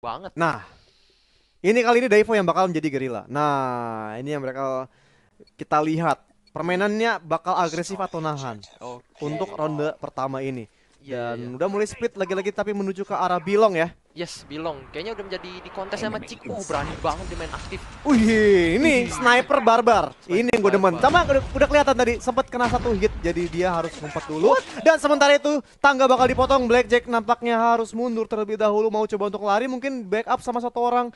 banget. Nah, ini kali ini Daivo yang bakal menjadi gerila. Nah, ini yang mereka kita lihat permainannya bakal agresif atau nahan okay. untuk ronde pertama ini. Iya, Dan yeah, yeah. udah mulai split lagi-lagi tapi menuju ke arah Bilong ya. Yes, Bilong. Kayaknya udah menjadi di kontes sama Cik. Oh, berani banget dia main aktif. Wih, ini sniper barbar. ini yang gue demen. Sama udah, udah kelihatan tadi sempat kena satu hit, jadi dia harus ngumpet dulu. Dan sementara itu tangga bakal dipotong. Blackjack nampaknya harus mundur terlebih dahulu. Mau coba untuk lari, mungkin backup sama satu orang.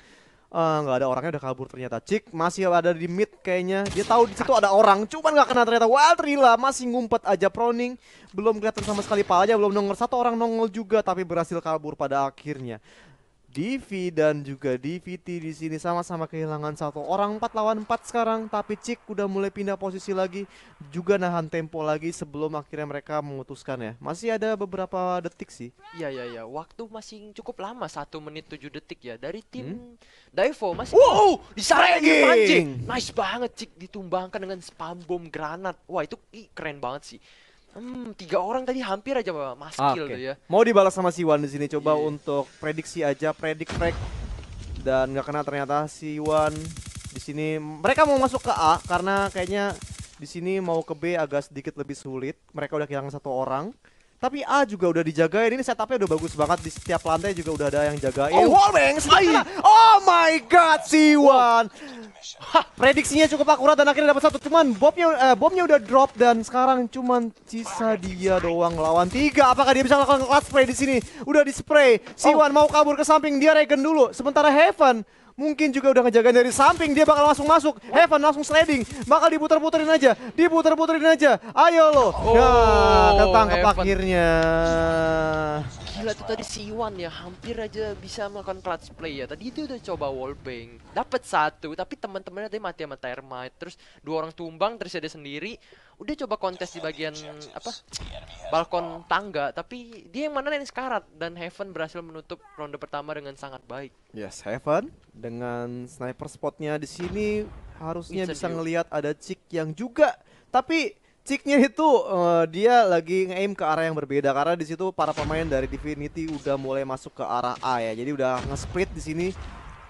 Eh, nggak uh, ada orangnya udah kabur ternyata. Cik masih ada di mid kayaknya. Dia tahu di situ ada orang, cuman nggak kena ternyata. Waldrila masih ngumpet aja proning. Belum kelihatan sama sekali palanya, belum nongol satu orang nongol juga tapi berhasil kabur pada akhirnya. Divi dan juga DVT di sini sama-sama kehilangan satu orang empat lawan empat sekarang tapi Cik udah mulai pindah posisi lagi juga nahan tempo lagi sebelum akhirnya mereka memutuskan ya masih ada beberapa detik sih iya iya iya waktu masih cukup lama satu menit tujuh detik ya dari tim hmm? Daivo masih wow disaring nice banget Cik ditumbangkan dengan spam bom granat wah itu ih, keren banget sih Hmm, tiga orang tadi hampir aja Bapak. Mas ah, okay. tuh ya. Mau dibalas sama Siwan di sini coba yeah. untuk prediksi aja, predik prek dan nggak kena ternyata si Siwan di sini. Mereka mau masuk ke A karena kayaknya di sini mau ke B agak sedikit lebih sulit. Mereka udah kehilangan satu orang. Tapi A juga udah dijagain. Ini setupnya udah bagus banget. Di setiap lantai juga udah ada yang jagain. Oh, wallbang! oh my god, Siwan! Hah, prediksinya cukup akurat dan akhirnya dapat satu. Cuman bomnya eh, bomnya udah drop dan sekarang cuman sisa dia doang lawan tiga. Apakah dia bisa melakukan last spray di sini? Udah di spray. Siwan oh. mau kabur ke samping. Dia regen dulu. Sementara Heaven Mungkin juga udah ngejaga dari samping. Dia bakal langsung masuk. Heaven langsung sliding. Bakal diputar puterin aja. Diputer-puterin aja. Ayo lo. Oh, ya ketangkep akhirnya. Gila tuh tadi si Iwan ya. Hampir aja bisa melakukan clutch play ya. Tadi itu udah coba wallbang. Dapat satu. Tapi teman-temannya tadi mati sama termite. Terus dua orang tumbang. Terus sendiri udah coba kontes di bagian apa balkon tangga tapi dia yang mana yang sekarat dan Heaven berhasil menutup ronde pertama dengan sangat baik. Yes, Heaven dengan sniper spotnya di sini harusnya bisa ngelihat ada Cik yang juga tapi Ciknya itu uh, dia lagi nge-aim ke arah yang berbeda karena di situ para pemain dari Divinity udah mulai masuk ke arah A ya. Jadi udah nge-split di sini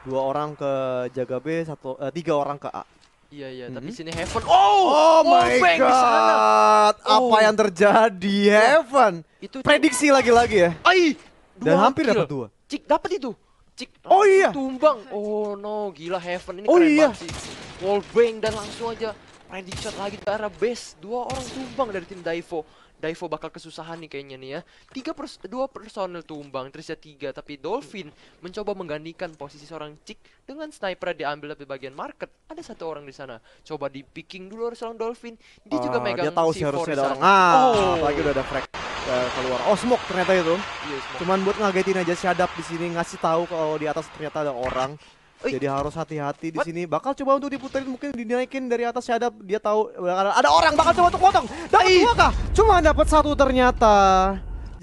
dua orang ke jaga B, satu uh, tiga orang ke A. Iya iya, tapi mm -hmm. sini Heaven. Oh, oh, oh my god. Oh. Apa yang terjadi iya. Heaven? Itu prediksi lagi-lagi ya. Ai, dan hampir dapat dua. Cik dapat itu. Cik. Oh iya. Tumbang. Oh no, gila Heaven ini oh, keren iya. banget sih. dan langsung aja prediksi lagi ke arah base. Dua orang tumbang dari tim Daivo. Daivo bakal kesusahan nih kayaknya nih ya. Tiga pers dua personel tumbang, Trisha tiga, tapi Dolphin mencoba menggantikan posisi seorang Cik dengan sniper diambil dari bagian market. Ada satu orang di sana. Coba di picking dulu seorang Dolphin. Dia juga ah, megang dia tahu sih harusnya ada orang. Ah, oh. lagi udah ada frag uh, keluar. Oh, smoke ternyata itu. Yeah, smoke. Cuman buat ngagetin aja si Adap di sini ngasih tahu kalau di atas ternyata ada orang. Jadi harus hati-hati di sini. Bakal coba untuk diputerin mungkin dinaikin dari atas ada dia tahu ada orang bakal coba untuk potong. Dai. dua kah? Cuma dapat satu ternyata.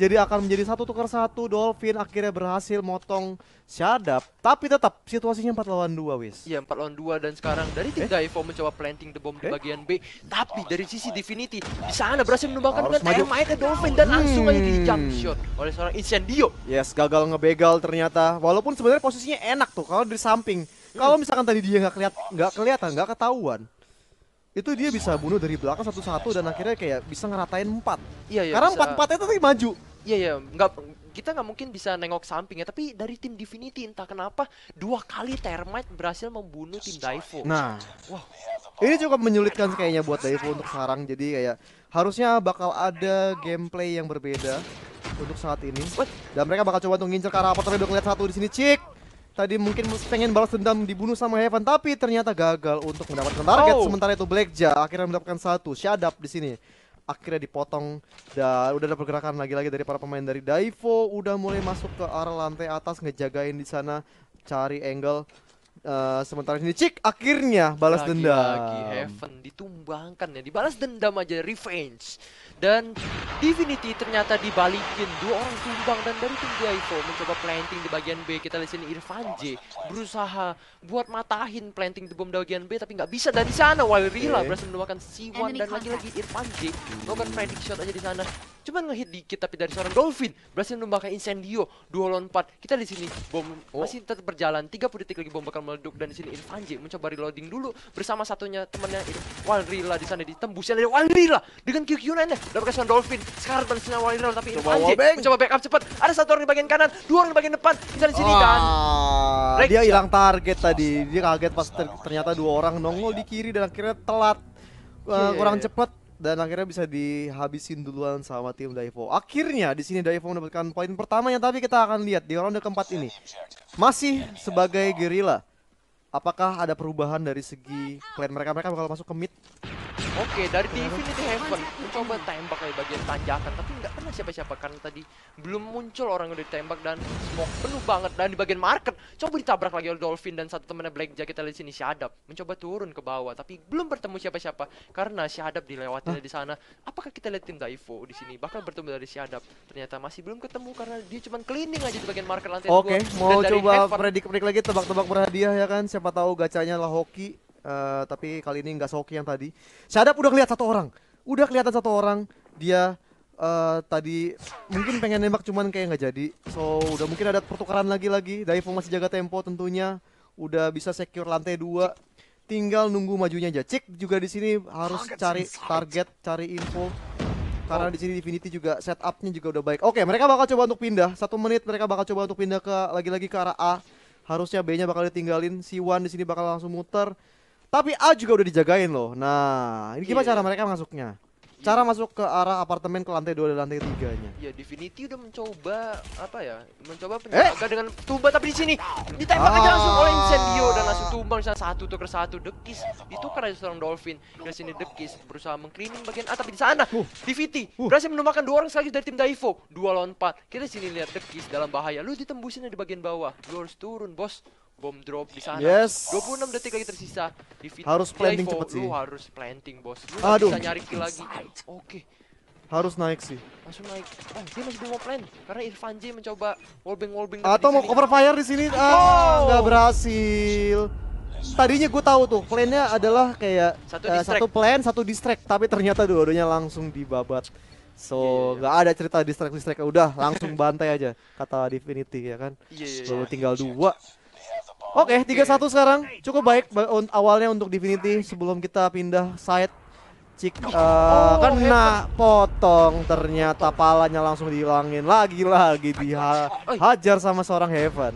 Jadi akan menjadi satu tukar satu. Dolphin akhirnya berhasil motong Shadab. Tapi tetap situasinya 4 lawan 2, Wis. Iya, 4 lawan 2 dan sekarang dari tim eh? Evo mencoba planting the bomb eh? di bagian B. Tapi dari sisi Divinity di sana berhasil menumbangkan dengan TMI ke Dolphin dan hmm. langsung aja di hmm. jump shot oleh seorang Incendio. Yes, gagal ngebegal ternyata. Walaupun sebenarnya posisinya enak tuh kalau dari samping. Kalau hmm. misalkan tadi dia nggak keliat, kelihatan, nggak ketahuan, itu dia bisa bunuh dari belakang satu-satu dan akhirnya kayak bisa ngeratain empat. Iya, iya, Karena empat empatnya itu tadi maju. Iya iya, nggak kita nggak mungkin bisa nengok samping ya, tapi dari tim Divinity entah kenapa dua kali Termite berhasil membunuh tim Daifu. Nah, wow. Ini cukup menyulitkan kayaknya buat Daifu untuk sekarang. Jadi kayak harusnya bakal ada gameplay yang berbeda untuk saat ini. Dan mereka bakal coba untuk ngincer ke arah tapi udah ngeliat satu di sini, Cik. Tadi mungkin pengen balas dendam dibunuh sama Heaven tapi ternyata gagal untuk mendapatkan target. Oh. Sementara itu Blackja akhirnya mendapatkan satu. Shadap di sini akhirnya dipotong dan udah ada pergerakan lagi-lagi dari para pemain dari Daivo udah mulai masuk ke arah lantai atas ngejagain di sana cari angle Uh, sementara ini Cik akhirnya balas lagi, dendam. Lagi Heaven ditumbangkan ya, dibalas dendam aja revenge dan Divinity ternyata dibalikin dua orang tumbang dan dari tim itu mencoba planting di bagian B kita lihat sini Irfan J berusaha buat matahin planting di bom bagian B tapi nggak bisa dari sana Wah Rila okay. berhasil menemukan Siwan dan lagi-lagi Irfan J melakukan planting shot aja di sana cuma ngehit dikit tapi dari seorang Dolphin berhasil menembakkan incendio dua lawan empat kita di sini bom oh. masih tetap berjalan 30 detik lagi bom bakal meleduk dan di sini Irfan J mencoba reloading dulu bersama satunya temannya Walrila di sana ditembusnya dari Walrila dengan QQ nya dapat kesan Dolphin. Sekarang balik Wally round tapi coba Anji mencoba backup cepat. Ada satu orang di bagian kanan, dua orang di bagian depan. Bisa di sini dan ah, dia hilang target tadi. Dia kaget pas ternyata dua orang nongol di kiri dan akhirnya telat. Iya, eh, iya, kurang iya. cepat dan akhirnya bisa dihabisin duluan sama tim Daivo. Akhirnya di sini Daivo mendapatkan poin pertamanya tapi kita akan lihat di ronde keempat ini masih sebagai gerila. Apakah ada perubahan dari segi plan mereka? Mereka bakal masuk ke mid Oke, dari TV iya, Infinity Heaven mencoba tembak dari bagian tanjakan, tapi nggak pernah siapa-siapa karena tadi belum muncul orang yang udah ditembak dan smoke penuh banget. Dan di bagian market, coba ditabrak lagi oleh Dolphin dan satu temannya Black kita lihat sini Syadab mencoba turun ke bawah, tapi belum bertemu siapa-siapa karena Syadab dilewati dari sana. Apakah kita lihat tim Daivo di sini bakal bertemu dari Syadab? Ternyata masih belum ketemu karena dia cuma cleaning aja di bagian market lantai Oke, okay, mau coba predik-predik lagi tebak-tebak berhadiah ya kan? Siapa tahu gacanya lah hoki Eh, tapi kali ini nggak sehoki yang tadi. Sadap udah ngeliat satu orang. Udah kelihatan satu orang. Dia uh, tadi mungkin pengen nembak cuman kayak nggak jadi. So udah mungkin ada pertukaran lagi-lagi. Daifu masih jaga tempo tentunya. Udah bisa secure lantai dua. Tinggal nunggu majunya aja. Cik juga di sini harus cari target, cari info. Karena oh. di sini Divinity juga setupnya juga udah baik. Oke, mereka bakal coba untuk pindah. Satu menit mereka bakal coba untuk pindah ke lagi-lagi ke arah A. Harusnya B-nya bakal ditinggalin. Si Wan di sini bakal langsung muter. Tapi A juga udah dijagain loh. Nah, ini gimana yeah. Iya. cara mereka masuknya? Cara masuk ke arah apartemen ke lantai 2 dan lantai 3-nya. Ya, Divinity udah mencoba apa ya? Mencoba penjaga eh? dengan tumba tapi di sini ditembak ah. aja langsung oleh Incendio dan langsung tumbang misalnya satu tuker satu dekis. Itu karena seorang Dolphin dari sini dekis berusaha mengkrimin bagian A di sana uh. Divinity uh. berhasil menumbangkan dua orang sekali dari tim Daivo. Dua lawan empat. Kita sini lihat dekis dalam bahaya. Lu ditembusin di bagian bawah. Lu harus turun, Bos bom drop di sana. Yes. 26 detik lagi tersisa. Di harus planting cepet sih. harus planting, Bos. Lu Aduh. bisa nyari kill lagi. Oke. Okay. Harus naik sih. Langsung naik. Oh, dia masih belum mau plan karena Irfan J mencoba wallbang wallbang Atau mau cover fire di sini. Ah, enggak oh. berhasil. Tadinya gue tahu tuh, plannya adalah kayak satu, uh, satu plan, satu distract, tapi ternyata dua-duanya langsung dibabat. So iya, iya, iya. nggak yeah, yeah. ada cerita distract distract udah langsung bantai aja kata Divinity ya kan. Iya yeah, yeah, Lalu tinggal dua. Oke, okay, 3-1 sekarang. Cukup baik awalnya untuk Divinity sebelum kita pindah side. Cik, uh, oh, kan kena hebat. potong ternyata palanya langsung dihilangin lagi-lagi dihajar sama seorang Heaven.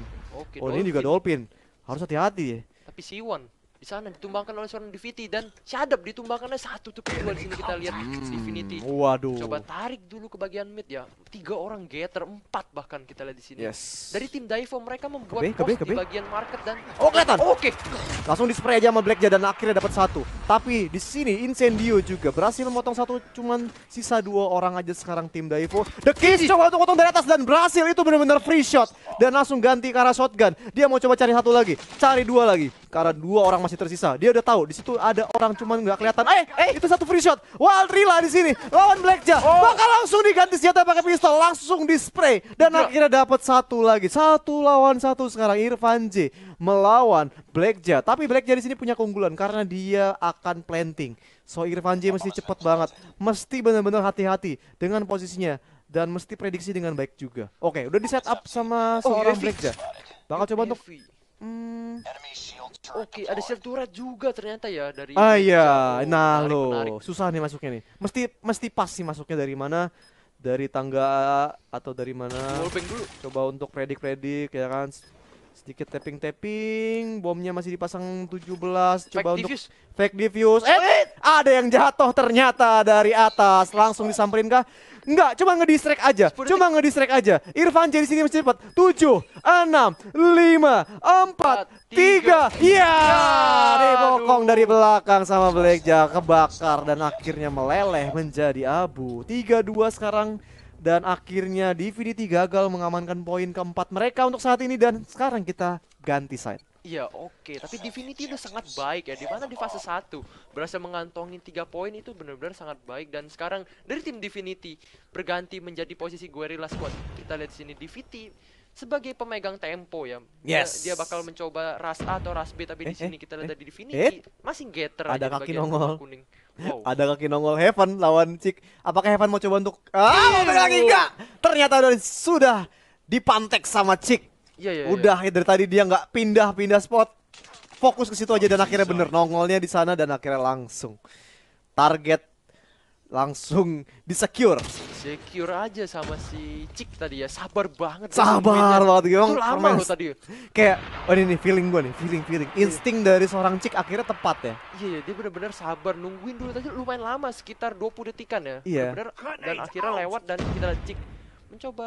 Okay, oh, ini juga Dolphin. Harus hati-hati ya. Tapi Siwon di sana ditumbangkan oleh seorang Divinity dan Shadab ditumbangkan oleh satu tuh kedua di sini kita lihat hmm, Divinity. Waduh. Coba tarik dulu ke bagian mid ya. Tiga orang Gator, empat bahkan kita lihat di sini. Yes. Dari tim daivo mereka membuat kebe, kebe, kebe. di bagian market dan Oh, kelihatan. Oke. Okay. Langsung di aja sama black Jada, dan akhirnya dapat satu. Tapi di sini Incendio juga berhasil memotong satu cuman sisa dua orang aja sekarang tim daivo The Kiss coba untuk potong dari atas dan berhasil itu benar-benar free shot dan langsung ganti ke arah shotgun. Dia mau coba cari satu lagi, cari dua lagi karena dua orang masih tersisa. Dia udah tahu di situ ada orang cuman nggak kelihatan. Eh, eh, itu satu free shot. Waldrila di sini lawan Blackjack. Oh. Bakal langsung diganti senjata pakai pistol, langsung di spray dan Bro. Iya. akhirnya dapat satu lagi. Satu lawan satu sekarang Irfan J melawan Blackjack. Tapi Blackjack di sini punya keunggulan karena dia akan planting. So Irfan J mesti cepat banget, mesti benar-benar hati-hati dengan posisinya dan mesti prediksi dengan baik juga. Oke, okay, udah di setup sama oh, seorang oh, Blackjack. Bakal coba untuk hmm, Oke, ada shield turret juga ternyata ya dari Ah iya, nah lo. Susah nih masuknya nih. Mesti mesti pas sih masuknya dari mana? Dari tangga atau dari mana? Coba untuk predik-predik ya kan. Sedikit tapping-tapping, bomnya masih dipasang 17 fake coba diffuse. untuk fake diffuse. Eh, eh, ada yang jatuh ternyata dari atas. Langsung disamperin kah? Enggak, cuma ngedistract aja. Cuma ngedistract aja. Irfan jadi sini masih cepat. 7, 6, 5, 4, 3. Ya, dibokong dari belakang sama Blackjack kebakar dan akhirnya meleleh menjadi abu. 3-2 sekarang dan akhirnya Divinity gagal mengamankan poin keempat mereka untuk saat ini dan sekarang kita ganti side. Iya oke, okay. tapi Divinity itu sangat baik ya, dimana di fase 1 berhasil mengantongin tiga poin itu benar-benar sangat baik dan sekarang dari tim Divinity berganti menjadi posisi Guerrilla Squad. Kita lihat sini Divinity sebagai pemegang tempo ya. Yes. Dia, bakal mencoba ras A atau ras B tapi eh, di eh, sini eh, kita lihat eh, dari Divinity eh? masih getter ada kaki nongol. kuning. Ada kaki nongol Heaven lawan Cik. Apakah Heaven mau coba untuk ah mau lagi iya, iya, iya, enggak? Ternyata udah sudah dipantek sama Cik. Iya, iya, udah iya. dari tadi dia nggak pindah-pindah spot. Fokus ke situ aja dan akhirnya bener nongolnya di sana dan akhirnya langsung target langsung disecure. Secure aja sama si Cik tadi ya. Sabar banget. Sabar ya. banget gue. Itu lama loh tadi. Kayak oh ini nih feeling gue nih, feeling feeling. Iya. Insting iya. dari seorang Cik akhirnya tepat ya. Iya, iya dia benar-benar sabar nungguin dulu tadi lumayan lama sekitar 20 detikan ya. Iya. Benar dan akhirnya lewat dan kita Cik mencoba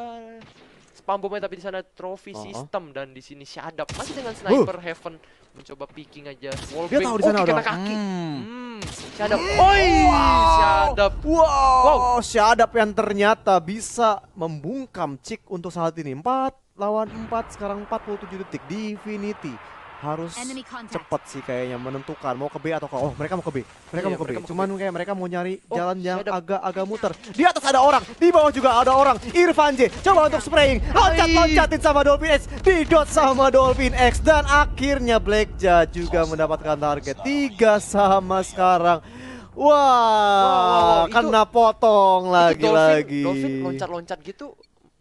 spam bomnya tapi di sana trophy uh oh, -huh. Oh. system dan di sini Shadab masih dengan sniper uh. heaven mencoba picking aja wall dia tahu di sana udah. Oh, kaki. Hmm. Hmm Syadab. Oi, wow. Syadab. Wow. wow, Syadab yang ternyata bisa membungkam Cik untuk saat ini. 4 lawan 4, sekarang 47 detik Divinity harus cepat sih kayaknya menentukan mau ke B atau ke oh mereka mau ke B mereka yeah, mau ke mereka B cuman ke kayak mereka mau nyari oh, jalan yang agak-agak muter di atas ada orang di bawah juga ada orang Irfan J coba untuk spraying loncat loncatin sama Dolphin X di dot sama Dolphin X dan akhirnya Blackjack juga mendapatkan target tiga sama sekarang Wah, wow, wow, wow, kena itu, potong lagi-lagi. Dolphin loncat-loncat gitu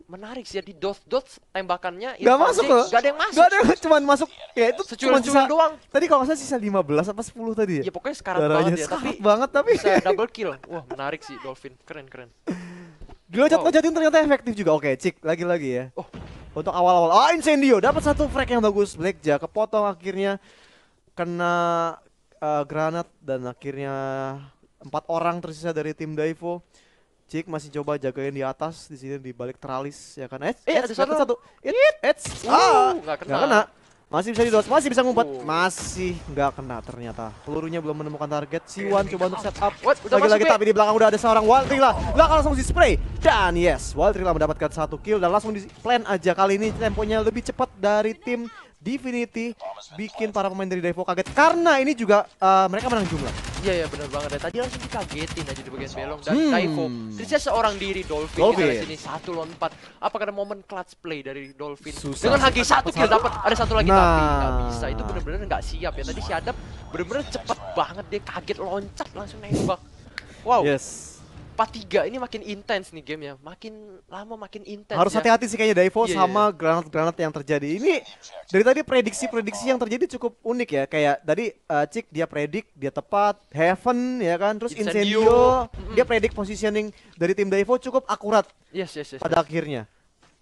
menarik sih ya di dot dot tembakannya nggak masuk loh nggak ada yang masuk nggak ada yang cuman masuk ya itu cuma sisa doang tadi kalau saya salah sisa 15 apa 10 tadi ya ya pokoknya sekarang banget ya tapi banget tapi bisa double kill wah menarik sih dolphin keren keren diloncat jatuh ternyata efektif juga oke cik lagi lagi ya oh. untuk awal-awal ah incendio dapat satu frag yang bagus blackjack kepotong akhirnya kena uh, granat dan akhirnya empat orang tersisa dari tim Daivo Cik masih coba jagain di atas di sini di balik teralis ya kan. Eh, eh ada satu. satu. Eh, eh. ah, nggak kena. Gak kena. Masih bisa di dodge, masih bisa ngumpet. Uh. Masih nggak kena ternyata. Pelurunya belum menemukan target. si Wan coba untuk set up. Lagi-lagi tapi di belakang udah ada seorang lah. lah langsung di spray. Dan yes, lah mendapatkan satu kill dan langsung di plan aja kali ini temponya lebih cepat dari tim Divinity bikin para pemain dari Devo kaget karena ini juga uh, mereka menang jumlah. Iya ya benar banget. ya tadi langsung dikagetin aja di bagian belong dan hmm. Kaiko. Terusnya seorang diri Dolphin, Dolphin. di sini satu lawan empat. Apakah ada momen clutch play dari Dolphin? Susah. Dengan Hagi satu kill dapat, ada satu lagi nah. tapi nggak bisa. Itu benar-benar nggak siap ya. Tadi si Adap benar-benar cepet banget dia kaget loncat langsung nembak. Wow. Yes. 4-3 ini makin intens nih game ya Makin lama makin intens. Harus ya. hati-hati ya. sih kayaknya Daivo yeah, iya, sama iya. granat-granat yang terjadi. Ini dari tadi prediksi-prediksi yang terjadi cukup unik ya. Kayak tadi uh, Cik dia predik, dia tepat, Heaven ya kan, terus Incendio, Incendio. Mm-hmm. dia predik positioning dari tim Daivo cukup akurat. Yes, yes, yes. Pada yes. akhirnya.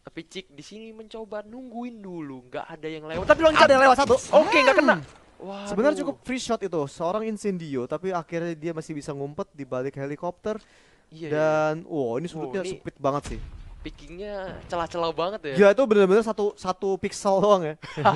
Tapi Cik di sini mencoba nungguin dulu, nggak ada yang lewat. Tapi loncat yang lewat satu. Oke, okay, nggak hmm. kena. Wow. Sebenarnya cukup free shot itu, seorang incendio tapi akhirnya dia masih bisa ngumpet di balik helikopter. Iya, iya, iya. Dan wow ini sudutnya wow, sempit banget sih. Pickingnya celah-celah banget ya. iya itu benar-benar satu satu pixel doang ya.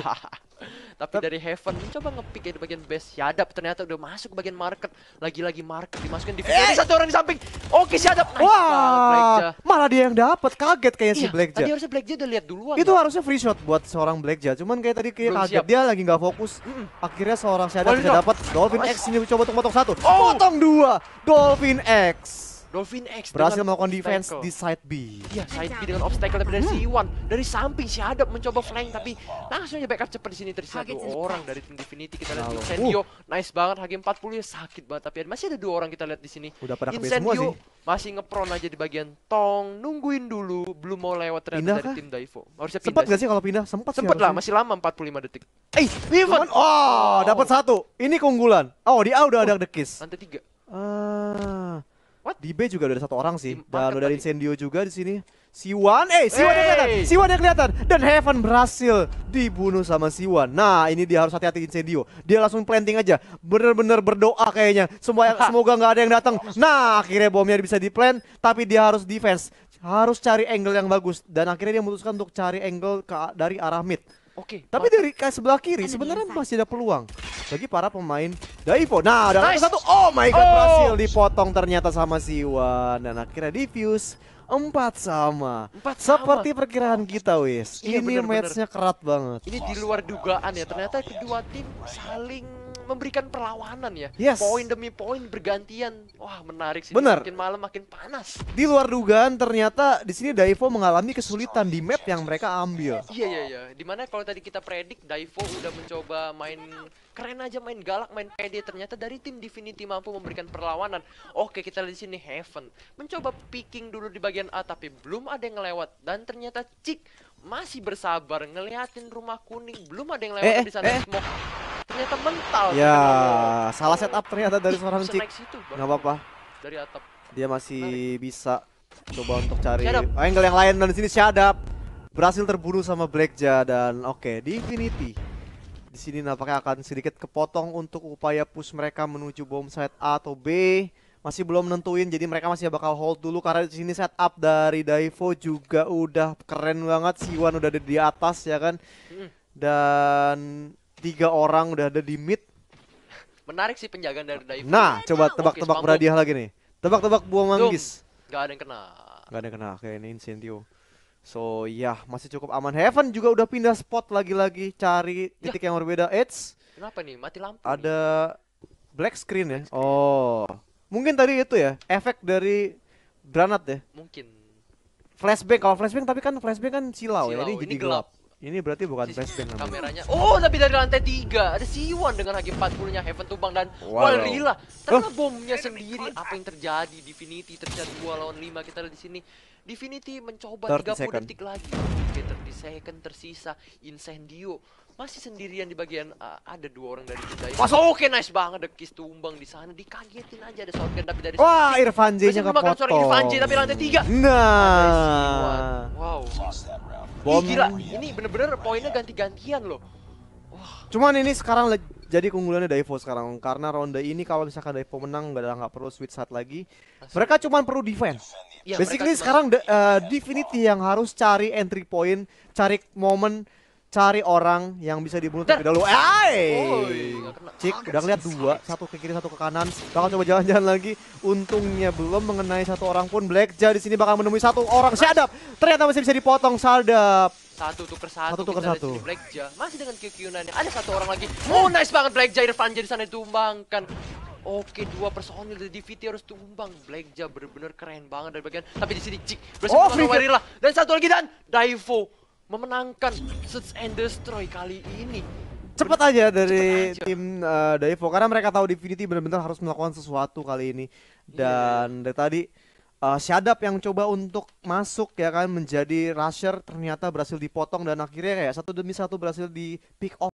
Tapi dari Heaven ini coba ngepick ya di bagian base. Siadap ternyata udah masuk ke bagian market. Lagi-lagi market dimasukin di eh! satu orang di samping. Oke, Siadap. Nice Wah, malah dia yang dapat. Kaget kayaknya iya, si black Tadi harusnya udah lihat duluan. Itu harusnya free shot buat seorang Blackjack. Cuman kayak tadi kayak kaget siap. dia lagi nggak fokus. Mm Akhirnya seorang Siadap bisa dapat Dolphin X ini coba untuk potong satu. Oh. Potong dua. Dolphin X. Dolphin X berhasil melakukan defense di side B. Iya, side B dengan obstacle dari si Iwan Dari samping si Adap mencoba flank tapi langsungnya backup cepat di sini terus satu orang dari tim Divinity kita lihat Incendio. Uh. Nice banget Hagi 40 ya sakit banget tapi masih ada dua orang kita lihat di sini. Udah pada Incendio semua sih. masih ngepron aja di bagian tong, nungguin dulu belum mau lewat ternyata pindah dari tim Daivo. Harusnya pindah. Sempat gak sih kalau pindah? Sempat Sempat lah, masih lama 45 detik. Eh, Vivan. Oh, dapat satu. Ini keunggulan. Oh, dia udah ada dekis. Lantai tiga. Ah. What? Di B juga ada satu orang sih. Dan udah dari Incendio juga di sini. Siwan, eh Siwan yang kelihatan, Siwan yang kelihatan. Dan Heaven berhasil dibunuh sama Siwan. Nah ini dia harus hati-hati Incendio. Dia langsung planting aja. Bener-bener berdoa kayaknya. Semua semoga nggak ada yang datang. Nah akhirnya bomnya bisa di plan, tapi dia harus defense. Harus cari angle yang bagus. Dan akhirnya dia memutuskan untuk cari angle ke, dari arah mid. Oke. Okay, Tapi dari sebelah kiri sebenarnya masih ada peluang bagi para pemain Daipo. Nah, ada nice. satu. Oh my god, oh. berhasil dipotong ternyata sama si Wan dan akhirnya defuse empat sama. Empat sama. Seperti perkiraan kita, Wis. Iya, ini matchnya kerat banget. Ini di luar dugaan ya. Ternyata kedua tim saling memberikan perlawanan ya. Yes. Poin demi poin bergantian. Wah, menarik sih. Bener. Makin malam makin panas. Di luar dugaan ternyata di sini Daivo mengalami kesulitan di map yang mereka ambil. Iya, iya, iya. Dimana kalau tadi kita predik Daivo udah mencoba main keren aja main galak, main pede ternyata dari tim Divinity mampu memberikan perlawanan. Oke, kita lihat di sini Heaven mencoba picking dulu di bagian A tapi belum ada yang lewat dan ternyata Cik masih bersabar ngeliatin rumah kuning belum ada yang lewat eh, eh di sana eh, smoke ternyata mental. Ya, ternyata. salah setup ternyata dari seorang Cik. Gak apa-apa. Dari atap. Dia masih Menarik. bisa coba untuk cari angle yang lain dan di sini Shadap berhasil terbunuh sama Blackja dan oke okay, di Infinity. Di sini nampaknya akan sedikit kepotong untuk upaya push mereka menuju bom site A atau B. Masih belum menentuin jadi mereka masih bakal hold dulu karena di sini setup dari Daivo juga udah keren banget. Siwan udah ada di atas ya kan. Dan tiga orang udah ada di mid. Menarik sih penjagaan dari Daifu. Nah, iya, coba tebak-tebak berhadiah lagi nih. Tebak-tebak buah manggis. Gak ada yang kena. Gak ada yang kena. Kayak ini Incentio. So, ya yeah, masih cukup aman. Heaven juga udah pindah spot lagi-lagi cari iya. titik ya. yang berbeda. Eits. Kenapa nih? Mati lampu. Ada nih. black screen ya. Black screen. Oh. Mungkin tadi itu ya, efek dari granat ya. Mungkin. flashback kalau flashback tapi kan flashback kan silau, ya, silau. ya. Ini, ini jadi gelap. gelap. Ini berarti bukan best namanya. Kameranya. Oh, tapi dari lantai 3. Ada Siwan dengan HG40-nya Heaven Tubang dan wow. Walrila. Ternyata oh. bomnya sendiri. Apa yang terjadi? Divinity terjadi 2 lawan 5 kita ada di sini. Divinity mencoba 30 second. detik lagi. Oke, 30 second tersisa. Incendio masih sendirian di bagian uh, ada dua orang dari kita. Mas oke okay, nice banget dekis tumbang di sana. Dikagetin aja ada shotgun tapi dari Wah, Irfan J-nya kepotong. Irfan J tapi lantai 3. Nah. Bom. gila, ini bener-bener poinnya ganti-gantian loh. Cuman ini sekarang jadi keunggulannya Daivo sekarang karena ronde ini kalau misalkan Daivo menang nggak ada nggak perlu switch saat lagi. Mereka cuma perlu defense. Ya, Basically sekarang uh, Divinity yang harus cari entry point, cari momen cari orang yang bisa dibunuh terlebih dahulu. Eh, Cik udah ngeliat dua, satu ke kiri, satu ke kanan. Bakal coba jalan-jalan lagi. Untungnya belum mengenai satu orang pun. Black Blackjack di sini bakal menemui satu orang. Sadap, ternyata masih bisa dipotong Sadap. Satu tuker satu, satu tuker satu. Black Blackjack masih dengan kekiyunannya. Ada satu orang lagi. Oh, nice banget Blackjack. Irfan jadi sana ditumbangkan. Oke, dua personil dari DVT harus tumbang. Black Blackjack benar-benar keren banget dari bagian. Tapi di sini Cik berhasil oh, lah. Dan satu lagi dan Daivo memenangkan Search and Destroy kali ini. Cepat aja dari Cepet tim uh, Daivo karena mereka tahu Divinity benar-benar harus melakukan sesuatu kali ini. Iya. Dan yeah. dari tadi uh, eh, Shadab yang coba untuk masuk ya kan menjadi rusher ternyata berhasil dipotong dan akhirnya kayak satu demi satu berhasil di pick off